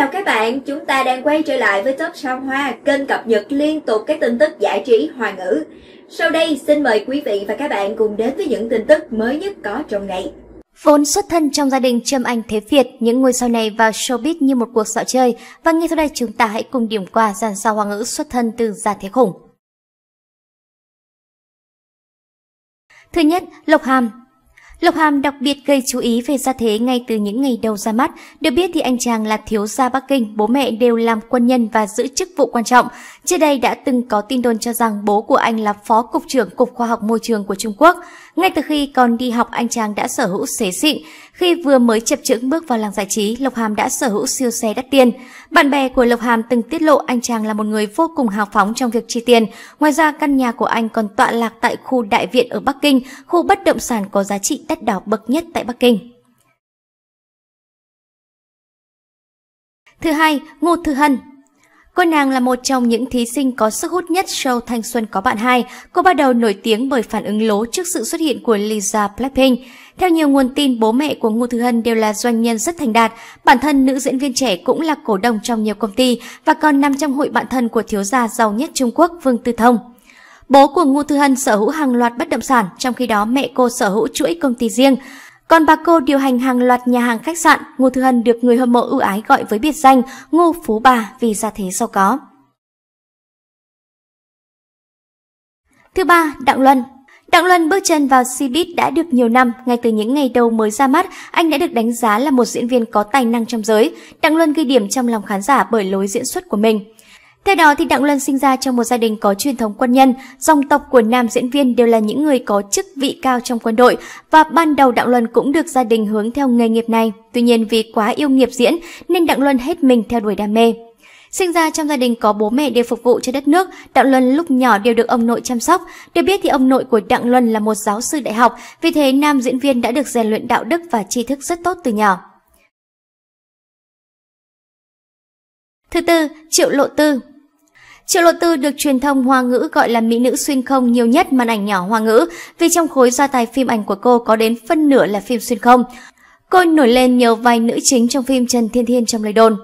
chào các bạn, chúng ta đang quay trở lại với Top Sao Hoa, kênh cập nhật liên tục các tin tức giải trí hoa ngữ. Sau đây, xin mời quý vị và các bạn cùng đến với những tin tức mới nhất có trong ngày. Vốn xuất thân trong gia đình Trâm Anh Thế Việt, những ngôi sao này vào showbiz như một cuộc dạo chơi. Và ngay sau đây chúng ta hãy cùng điểm qua dàn sao hoa ngữ xuất thân từ gia thế khủng. Thứ nhất, Lộc Hàm, Lộc Hàm đặc biệt gây chú ý về gia thế ngay từ những ngày đầu ra mắt. Được biết thì anh chàng là thiếu gia Bắc Kinh, bố mẹ đều làm quân nhân và giữ chức vụ quan trọng. Trước đây đã từng có tin đồn cho rằng bố của anh là phó cục trưởng Cục Khoa học Môi trường của Trung Quốc. Ngay từ khi còn đi học anh chàng đã sở hữu xế xịn. Khi vừa mới chập chững bước vào làng giải trí, Lộc Hàm đã sở hữu siêu xe đắt tiền. Bạn bè của Lộc Hàm từng tiết lộ anh chàng là một người vô cùng hào phóng trong việc chi tiền. Ngoài ra, căn nhà của anh còn tọa lạc tại khu Đại Viện ở Bắc Kinh, khu bất động sản có giá trị đất đỏ bậc nhất tại Bắc Kinh. Thứ hai, Ngô Thư Hân, Cô nàng là một trong những thí sinh có sức hút nhất show Thanh Xuân có bạn hai. Cô bắt đầu nổi tiếng bởi phản ứng lố trước sự xuất hiện của Lisa Blackpink. Theo nhiều nguồn tin, bố mẹ của Ngô Thư Hân đều là doanh nhân rất thành đạt. Bản thân nữ diễn viên trẻ cũng là cổ đông trong nhiều công ty và còn nằm trong hội bạn thân của thiếu gia giàu nhất Trung Quốc Vương Tư Thông. Bố của Ngô Thư Hân sở hữu hàng loạt bất động sản, trong khi đó mẹ cô sở hữu chuỗi công ty riêng. Còn bà cô điều hành hàng loạt nhà hàng khách sạn, Ngô Thư Hân được người hâm mộ ưu ái gọi với biệt danh Ngô Phú Bà vì gia thế giàu có. Thứ ba, Đặng Luân. Đặng Luân bước chân vào Cbiz đã được nhiều năm, ngay từ những ngày đầu mới ra mắt, anh đã được đánh giá là một diễn viên có tài năng trong giới. Đặng Luân ghi điểm trong lòng khán giả bởi lối diễn xuất của mình. Theo đó thì Đặng Luân sinh ra trong một gia đình có truyền thống quân nhân, dòng tộc của nam diễn viên đều là những người có chức vị cao trong quân đội và ban đầu Đặng Luân cũng được gia đình hướng theo nghề nghiệp này. Tuy nhiên vì quá yêu nghiệp diễn nên Đặng Luân hết mình theo đuổi đam mê. Sinh ra trong gia đình có bố mẹ đều phục vụ cho đất nước, Đặng Luân lúc nhỏ đều được ông nội chăm sóc. Được biết thì ông nội của Đặng Luân là một giáo sư đại học, vì thế nam diễn viên đã được rèn luyện đạo đức và tri thức rất tốt từ nhỏ. Thứ tư, Triệu Lộ Tư Triệu Lộ Tư được truyền thông hoa ngữ gọi là mỹ nữ xuyên không nhiều nhất màn ảnh nhỏ hoa ngữ vì trong khối gia tài phim ảnh của cô có đến phân nửa là phim xuyên không. Cô nổi lên nhờ vai nữ chính trong phim Trần Thiên Thiên trong lời đồn.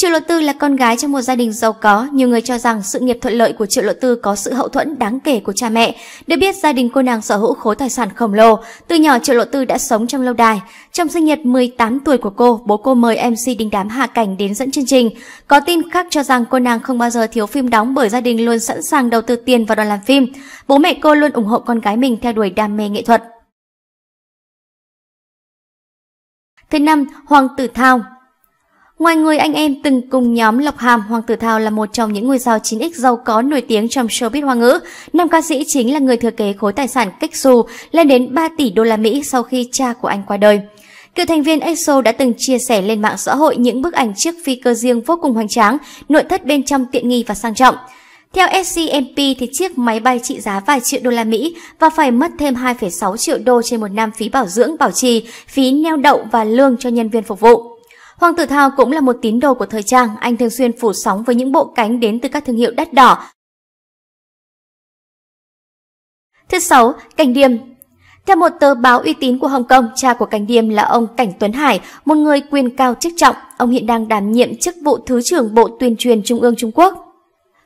Triệu Lộ Tư là con gái trong một gia đình giàu có, nhiều người cho rằng sự nghiệp thuận lợi của Triệu Lộ Tư có sự hậu thuẫn đáng kể của cha mẹ. Được biết gia đình cô nàng sở hữu khối tài sản khổng lồ, từ nhỏ Triệu Lộ Tư đã sống trong lâu đài. Trong sinh nhật 18 tuổi của cô, bố cô mời MC Đình Đám Hà Cảnh đến dẫn chương trình. Có tin khác cho rằng cô nàng không bao giờ thiếu phim đóng bởi gia đình luôn sẵn sàng đầu tư tiền vào đoàn làm phim. Bố mẹ cô luôn ủng hộ con gái mình theo đuổi đam mê nghệ thuật. Thứ năm, Hoàng Tử Thao Ngoài người anh em từng cùng nhóm Lộc Hàm, Hoàng Tử Thao là một trong những ngôi sao 9X giàu có nổi tiếng trong showbiz hoa ngữ. Nam ca sĩ chính là người thừa kế khối tài sản kích xù lên đến 3 tỷ đô la Mỹ sau khi cha của anh qua đời. Cựu thành viên EXO đã từng chia sẻ lên mạng xã hội những bức ảnh chiếc phi cơ riêng vô cùng hoành tráng, nội thất bên trong tiện nghi và sang trọng. Theo SCMP thì chiếc máy bay trị giá vài triệu đô la Mỹ và phải mất thêm 2,6 triệu đô trên một năm phí bảo dưỡng, bảo trì, phí neo đậu và lương cho nhân viên phục vụ. Hoàng Tử Thao cũng là một tín đồ của thời trang, anh thường xuyên phủ sóng với những bộ cánh đến từ các thương hiệu đắt đỏ. Thứ sáu, Cảnh Điềm Theo một tờ báo uy tín của Hồng Kông, cha của Cảnh Điềm là ông Cảnh Tuấn Hải, một người quyền cao chức trọng. Ông hiện đang đảm nhiệm chức vụ Thứ trưởng Bộ Tuyên truyền Trung ương Trung Quốc.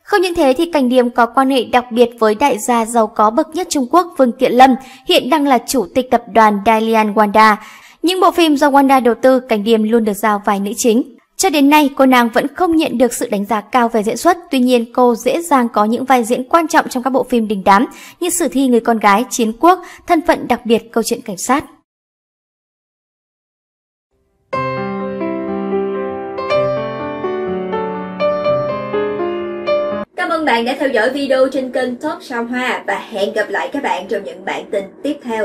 Không những thế thì Cảnh Điềm có quan hệ đặc biệt với đại gia giàu có bậc nhất Trung Quốc Vương Kiện Lâm, hiện đang là chủ tịch tập đoàn Dalian Wanda. Những bộ phim do Wanda đầu tư cảnh điểm luôn được giao vai nữ chính. Cho đến nay, cô nàng vẫn không nhận được sự đánh giá cao về diễn xuất, tuy nhiên cô dễ dàng có những vai diễn quan trọng trong các bộ phim đình đám như Sử thi người con gái, Chiến quốc, Thân phận đặc biệt, Câu chuyện cảnh sát. Cảm ơn bạn đã theo dõi video trên kênh Top Sao Hoa và hẹn gặp lại các bạn trong những bản tin tiếp theo.